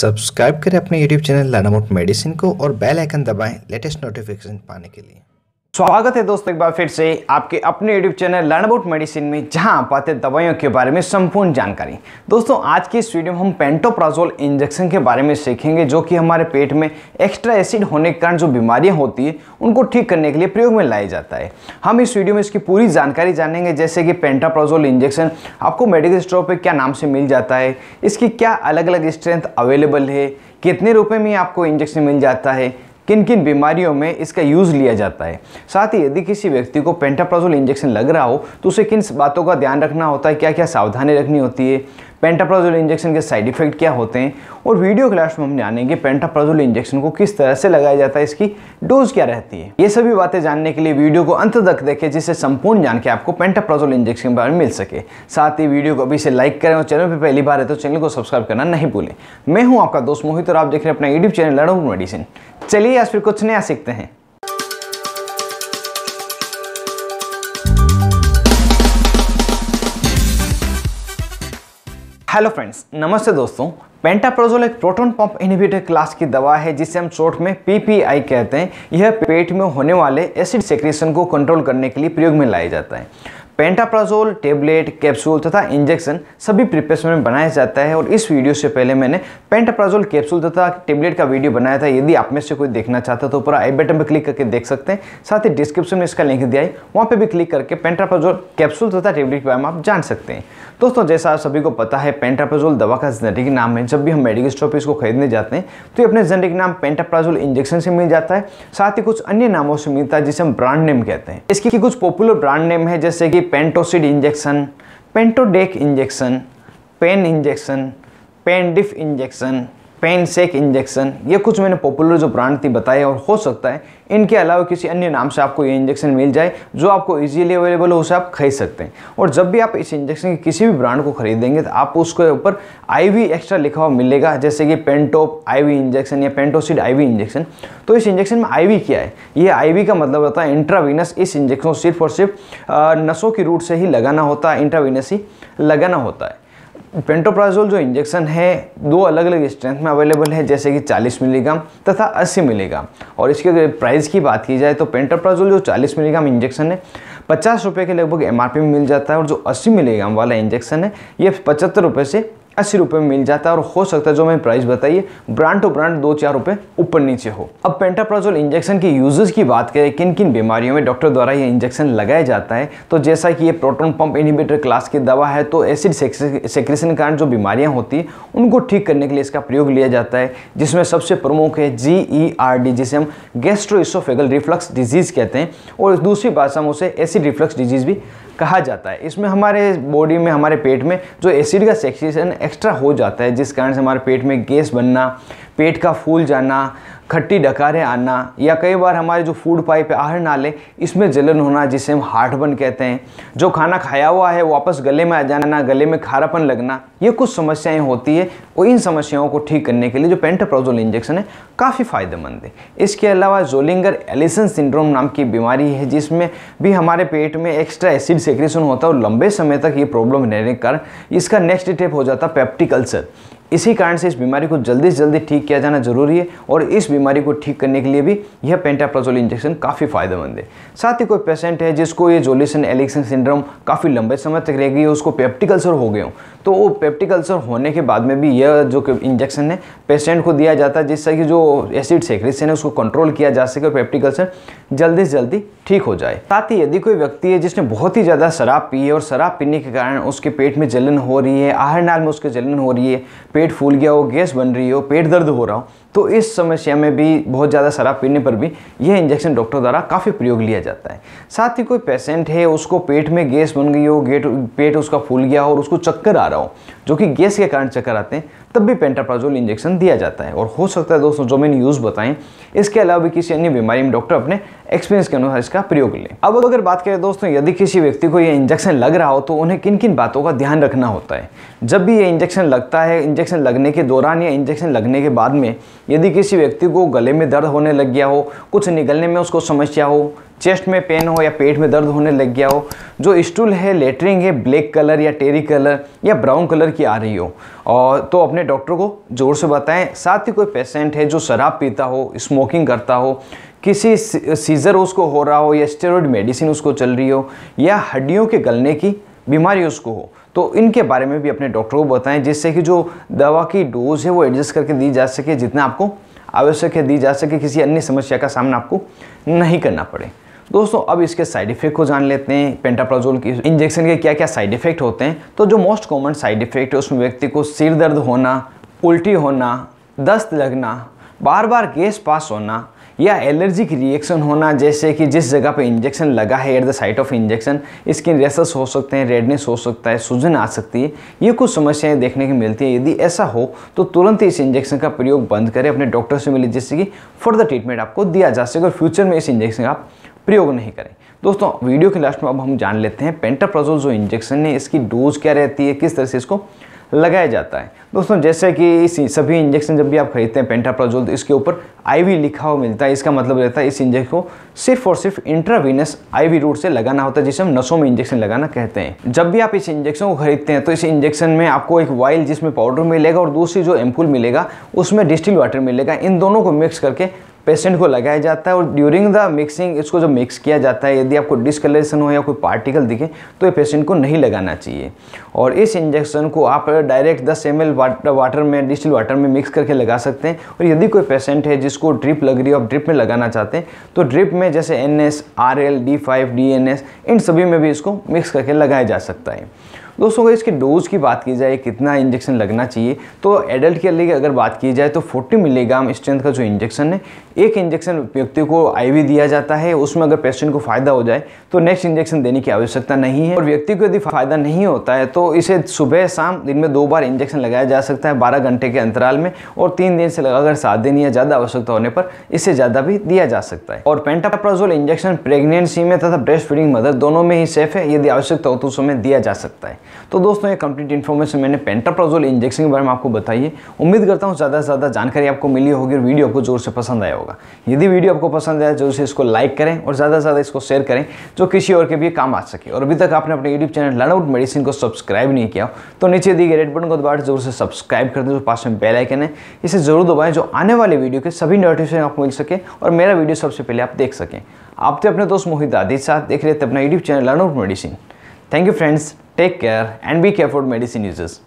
Subscribe करें अपने YouTube channel लानामोट medicine को और बेल आइकन दबाएं लेटेस्ट नोटिफिकेशन पाने के लिए स्वागत है दोस्तों एक बार फिर से आपके अपने YouTube channel learn about medicine में जहां आप आते दवाइयों के बारे में संपूर्ण जानकारी दोस्तों आज की इस वीडियो में हम पेंटोप्राजोल इंजेक्शन के बारे में सीखेंगे जो कि हमारे पेट में एक्स्ट्रा एसिड होने के कारण जो बीमारियां होती है उनको ठीक करने के लिए प्रयोग में लाया जाता है हम इस वीडियो में इसकी पूरी जानकारी जानेंगे जैसे कि पेंटाप्राजोल इंजेक्शन आपको मेडिकल स्टोर पर क्या नाम से मिल जाता है इसकी क्या अलग अलग स्ट्रेंथ अवेलेबल है कितने रुपये में आपको इंजेक्शन मिल जाता है किन किन बीमारियों में इसका यूज़ लिया जाता है साथ ही यदि किसी व्यक्ति को पेंटाप्राजोल इंजेक्शन लग रहा हो तो उसे किन बातों का ध्यान रखना होता है क्या क्या सावधानी रखनी होती है पेंटाप्राजोल इंजेक्शन के साइड इफेक्ट क्या होते हैं और वीडियो क्लास में हम जानेंगे पेंटाप्राजोल इंजेक्शन को किस तरह से लगाया जाता है इसकी डोज क्या रहती है ये सभी बातें जानने के लिए वीडियो को अंत तक देखें जिससे संपूर्ण जानकर आपको पेंटाप्राजोल इंजेक्शन के बारे में मिल सके साथ ही वीडियो को अभी से लाइक करें और चैनल पर पहली बार है तो चैनल को सब्सक्राइब करना नहीं भूलें मैं हूँ आपका दोस्त मोहित और आप देख रहे हैं अपना यूट्यूब चैनल लड़ो मेडिसिन चलिए आज फिर कुछ नया सीखते हैं हेलो फ्रेंड्स नमस्ते दोस्तों पेंटाप्रोजोल एक प्रोटोन पंप इनहिबिटर क्लास की दवा है जिसे हम चोट में पीपीआई कहते हैं यह पेट में होने वाले एसिड सेक्रेशन को कंट्रोल करने के लिए प्रयोग में लाया जाता है पेंटाप्राजोल टेबलेट कैप्सूल तथा इंजेक्शन सभी प्रिपेस में बनाया जाता है और इस वीडियो से पहले मैंने पेंटाप्राजोल कैप्सूल तथा टेबलेट का वीडियो बनाया था यदि आप में से कोई देखना चाहता तो पूरा आई बटन पर क्लिक करके देख सकते हैं साथ ही डिस्क्रिप्शन में इसका लिंक दिया है वहाँ पर भी क्लिक करके पेंटाप्राजोल कैप्सूल तथा टेबलेट के बारे में आप जान सकते हैं दोस्तों जैसा आप सभी को पता है पेंटाप्राजोल दवा का जेनेटिक नाम है जब भी हम मेडिकल स्टोर पर इसको खरीदने जाते हैं तो ये अपने जेनेटिक नाम पेंटाप्राजोल इंजेक्शन से मिल जाता है साथ ही कुछ अन्य नामों से मिलता है जिसे हम ब्रांड नेम कहते हैं इसकी कुछ पॉपुलर ब्रांड नेम है जैसे कि Pantocid injection Pantodac injection Pan injection पेनडिफ इंजेक्शन पेन सेक इंजेक्शन ये कुछ मैंने पॉपुलर जो ब्रांड थी बताए और हो सकता है इनके अलावा किसी अन्य नाम से आपको ये इंजेक्शन मिल जाए जो आपको इजीली अवेलेबल हो उसे आप खरीद सकते हैं और जब भी आप इस इंजेक्शन के किसी भी ब्रांड को खरीदेंगे तो आपको उसके ऊपर आईवी एक्स्ट्रा लिखा हुआ मिलेगा जैसे कि पेंटोप आईवी इंजेक्शन या पेंटोसिड आईवी इंजेक्शन तो इस इंजेक्शन में आईवी क्या है ये आईवी का मतलब होता है इंट्रावीनस इस इंजेक्शन सिर्फ और सिर्फ नसों की रूट से ही लगाना होता है इंट्रावीनस ही लगाना होता है पेंटोप्राजोल जो इंजेक्शन है दो अलग अलग स्ट्रेंथ में अवेलेबल है जैसे कि 40 मिलीग्राम तथा 80 मिलीग्राम और इसके अगर प्राइस की बात की जाए तो पेंटोप्राजोल जो 40 मिलीग्राम इंजेक्शन है पचास रुपये के लगभग एम में मिल जाता है और जो अस्सी मिलीग्राम वाला इंजेक्शन है ये पचहत्तर रुपये से अस्सी रुपये में मिल जाता है और हो सकता है जो मैंने प्राइस बताइए ब्रांड टू ब्रांड दो चार रुपये ऊपर नीचे हो अब पेंटाप्राजोल इंजेक्शन के यूजेस की बात करें किन किन बीमारियों में डॉक्टर द्वारा ये इंजेक्शन लगाया जाता है तो जैसा कि ये प्रोटोन पंप इनिबेटर क्लास की दवा है तो एसिड सेक्रेशन कारण जो बीमारियाँ होती हैं उनको ठीक करने के लिए इसका प्रयोग लिया जाता है जिसमें सबसे प्रमुख है जी ई आर डी जिसे हम गेस्ट्रोइसोफेगल रिफ्लक्स डिजीज़ कहते हैं और दूसरी से हम उसे एसिड रिफ्लक्स डिजीज़ भी कहा जाता है इसमें हमारे बॉडी में हमारे पेट में जो एसिड का सेक्सेशन एक्स्ट्रा हो जाता है जिस कारण से हमारे पेट में गैस बनना पेट का फूल जाना खट्टी डकारें आना या कई बार हमारे जो फूड पाइप है आहर नाले इसमें जलन होना जिसे हम हार्टबन कहते हैं जो खाना खाया हुआ है वापस गले में आ जाना गले में खारापन लगना ये कुछ समस्याएं होती है और इन समस्याओं को ठीक करने के लिए जो पेंटाप्रोजोल इंजेक्शन है काफ़ी फ़ायदेमंद है इसके अलावा जोलिंगर एलिसन सिंड्रोम नाम की बीमारी है जिसमें भी हमारे पेट में एक्स्ट्रा एसिड सेक्रेशन होता है और लंबे समय तक ये प्रॉब्लम रहने के कारण इसका नेक्स्ट स्टेप हो जाता है पेप्टिक अल्सर इसी कारण से इस बीमारी को जल्दी से जल्दी ठीक किया जाना जरूरी है और इस बीमारी को ठीक करने के लिए भी यह पेंटाप्रोजोल इंजेक्शन काफ़ी फायदेमंद है साथ ही कोई पेशेंट है जिसको ये जोलिसन एलिक्सन सिंड्रोम काफ़ी लंबे समय तक रह गई है उसको पेप्टिकल्सर हो गए हो तो वो पेप्टिक अल्सर होने के बाद में भी यह जो इंजेक्शन है पेशेंट को दिया जाता है जिससे कि जो एसिड सेक्रेशन है उसको कंट्रोल किया जा सके और पेप्टिक अल्सर जल्दी से जल्दी ठीक हो जाए साथ ही यदि कोई व्यक्ति है जिसने बहुत ही ज़्यादा शराब पी है और शराब पीने के कारण उसके पेट में जलन हो रही है आहर नाल में उसके जलन हो रही है पेट फूल गया हो गैस बन रही हो पेट दर्द हो रहा हो तो इस समस्या में भी बहुत ज़्यादा शराब पीने पर भी यह इंजेक्शन डॉक्टर द्वारा काफ़ी प्रयोग लिया जाता है साथ ही कोई पेशेंट है उसको पेट में गैस बन गई हो गेट पेट उसका फूल गया हो और उसको चक्कर आ adoraram. जो कि गैस के कारण चक्कर आते हैं तब भी पेंटाप्राजोल इंजेक्शन दिया जाता है और हो सकता है दोस्तों जो मैंने यूज़ बताएं इसके अलावा भी किसी अन्य बीमारी में डॉक्टर अपने एक्सपीरियंस के अनुसार इसका प्रयोग लें अब अगर बात करें दोस्तों यदि किसी व्यक्ति को यह इंजेक्शन लग रहा हो तो उन्हें किन किन बातों का ध्यान रखना होता है जब भी ये इंजेक्शन लगता है इंजेक्शन लगने के दौरान या इंजेक्शन लगने के बाद में यदि किसी व्यक्ति को गले में दर्द होने लग गया हो कुछ निकलने में उसको समस्या हो चेस्ट में पेन हो या पेट में दर्द होने लग गया हो जो स्टूल है लेटरिंग है ब्लैक कलर या टेरी कलर या ब्राउन कलर के आ रही हो और तो अपने डॉक्टर को ज़ोर से बताएं साथ ही कोई पेशेंट है जो शराब पीता हो स्मोकिंग करता हो किसी सीज़र उसको हो रहा हो या स्टेरॉयड मेडिसिन उसको चल रही हो या हड्डियों के गलने की बीमारी उसको हो तो इनके बारे में भी अपने डॉक्टर को बताएं जिससे कि जो दवा की डोज है वो एडजस्ट करके दी जा सके जितना आपको आवश्यक है दी जा सके किसी अन्य समस्या का सामना आपको नहीं करना पड़े दोस्तों अब इसके साइड इफेक्ट को जान लेते हैं पेंटाप्राजोल की इंजेक्शन के क्या क्या साइड इफेक्ट होते हैं तो जो मोस्ट कॉमन साइड इफेक्ट है उसमें व्यक्ति को सिर दर्द होना उल्टी होना दस्त लगना बार बार गैस पास होना या एलर्जिक रिएक्शन होना जैसे कि जिस जगह पे इंजेक्शन लगा है at the site of injection skin rashes हो सकते हैं रेडनेस हो सकता है सूजन आ सकती है ये कुछ समस्याएं देखने की मिलती है यदि ऐसा हो तो तुरंत ही इस इंजेक्शन का प्रयोग बंद करें अपने डॉक्टर से मिले जिससे कि फर्दर ट्रीटमेंट आपको दिया जा सके और फ्यूचर में इस इंजेक्शन आप प्रयोग नहीं करें दोस्तों वीडियो के लास्ट में अब हम जान लेते हैं पेंटाप्राजोल जो इंजेक्शन है इसकी डोज क्या रहती है किस तरह से इसको लगाया जाता है दोस्तों जैसे कि सभी इंजेक्शन जब भी आप खरीदते हैं पेंटाप्राजोल तो इसके ऊपर आईवी लिखा हुआ मिलता है इसका मतलब रहता है इस इंजेक्शन को सिर्फ और सिर्फ इंट्रावीनस आईवी रूट से लगाना होता है जिसे हम नसों में इंजेक्शन लगाना कहते हैं जब भी आप इस इंजेक्शन को खरीदते हैं तो इस इंजेक्शन में आपको एक वाइल जिसमें पाउडर मिलेगा और दूसरी जो एम्पुल मिलेगा उसमें डिस्टिल वाटर मिलेगा इन दोनों को मिक्स करके पेशेंट को लगाया जाता है और ड्यूरिंग द मिक्सिंग इसको जब मिक्स किया जाता है यदि आपको डिसकलरेशन हो या कोई पार्टिकल दिखे तो ये पेशेंट को नहीं लगाना चाहिए और इस इंजेक्शन को आप डायरेक्ट दस एम एल वाटर में डिस्टिल वाटर में मिक्स करके लगा सकते हैं और यदि कोई पेशेंट है जिसको ड्रिप लग रही है आप ड्रिप में लगाना चाहते हैं तो ड्रिप में जैसे N S R L D five D N S इन सभी में भी इसको मिक्स करके लगाया जा सकता है दोस्तों अगर इसके डोज़ की बात की जाए कितना इंजेक्शन लगना चाहिए तो एडल्ट के लिए अगर बात की जाए तो 40 मिलीग्राम स्ट्रेंथ का जो इंजेक्शन है एक इंजेक्शन व्यक्ति को आईवी दिया जाता है उसमें अगर पेशेंट को फ़ायदा हो जाए तो नेक्स्ट इंजेक्शन देने की आवश्यकता नहीं है और व्यक्ति को यदि फ़ायदा नहीं होता है तो इसे सुबह शाम दिन में दो बार इंजेक्शन लगाया जा सकता है बारह घंटे के अंतराल में और तीन दिन से लगाकर सात दिन या ज़्यादा आवश्यकता होने पर इससे ज़्यादा भी दिया जा सकता है और पेंटाप्राजोल इंजेक्शन प्रेगनेंसी में तथा ब्रेस्ट फीडिंग मदर दोनों में ही सेफ है यदि आवश्यकता हो तो उसमें दिया जा सकता है तो दोस्तों ये कंप्लीट इन्फॉर्मेशन मैंने पेंटाप्रोजोल इंजेक्शन के बारे में आपको बताइए उम्मीद करता हूँ ज़्यादा से ज़्यादा जानकारी आपको मिली होगी और वीडियो आपको जोर से पसंद आया होगा यदि वीडियो आपको पसंद आया जोर से इसको लाइक करें और ज़्यादा से ज़्यादा इसको शेयर करें जो किसी और के भी काम आ सके और अभी तक आपने अपने YouTube channel learn about medicine को सब्सक्राइब नहीं किया तो नीचे दिए गए रेड बटन को दोबारा जोर से सब्सक्राइब कर दें जो पास में बेल आइकन है इसे जरूर दबाएं जो आने वाले वीडियो के सभी नोटिफिकेशन आपको मिल सके और मेरा वीडियो सबसे पहले आप देख सकें आप तो अपने दोस्त मोहित दादी साथ देख रहे थे अपना YouTube channel learn about medicine thank you friends Take care and be careful medicine users.